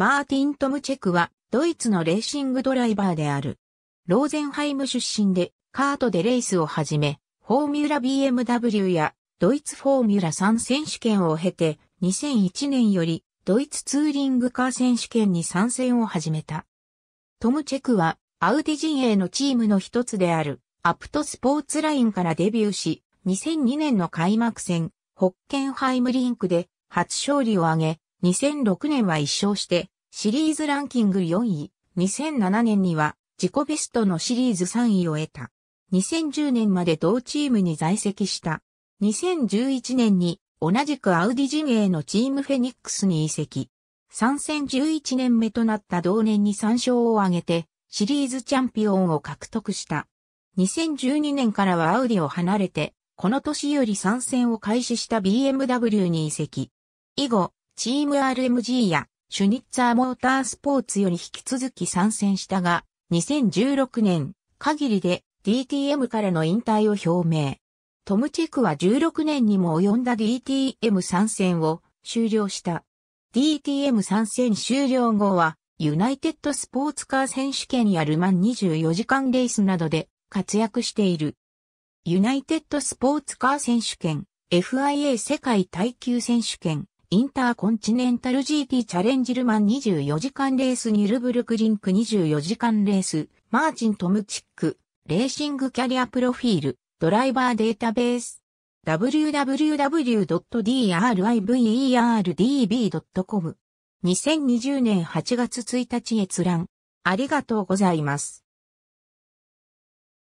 マーティン・トムチェクは、ドイツのレーシングドライバーである。ローゼンハイム出身で、カートでレースを始め、フォーミュラ BMW や、ドイツフォーミュラ3選手権を経て、2001年より、ドイツツーリングカー選手権に参戦を始めた。トムチェクは、アウディ陣営のチームの一つである、アプトスポーツラインからデビューし、2002年の開幕戦、ホッケンハイムリンクで初勝利を挙げ、2006年は一勝して、シリーズランキング4位、2007年には自己ベストのシリーズ3位を得た。2010年まで同チームに在籍した。2011年に同じくアウディ陣営のチームフェニックスに移籍。参戦11年目となった同年に3勝を挙げてシリーズチャンピオンを獲得した。2012年からはアウディを離れて、この年より参戦を開始した BMW に移籍。以後、チーム RMG やシュニッツァーモータースポーツより引き続き参戦したが、2016年限りで DTM からの引退を表明。トムチェクは16年にも及んだ DTM 参戦を終了した。DTM 参戦終了後は、ユナイテッドスポーツカー選手権やルマン24時間レースなどで活躍している。ユナイテッドスポーツカー選手権、FIA 世界耐久選手権、インターコンチネンタル GT チャレンジルマン24時間レースニルブルクリンク24時間レース、マーチン・トムチック、レーシングキャリアプロフィール、ドライバーデータベース、www.driverdb.com2020 年8月1日閲覧。ありがとうございます。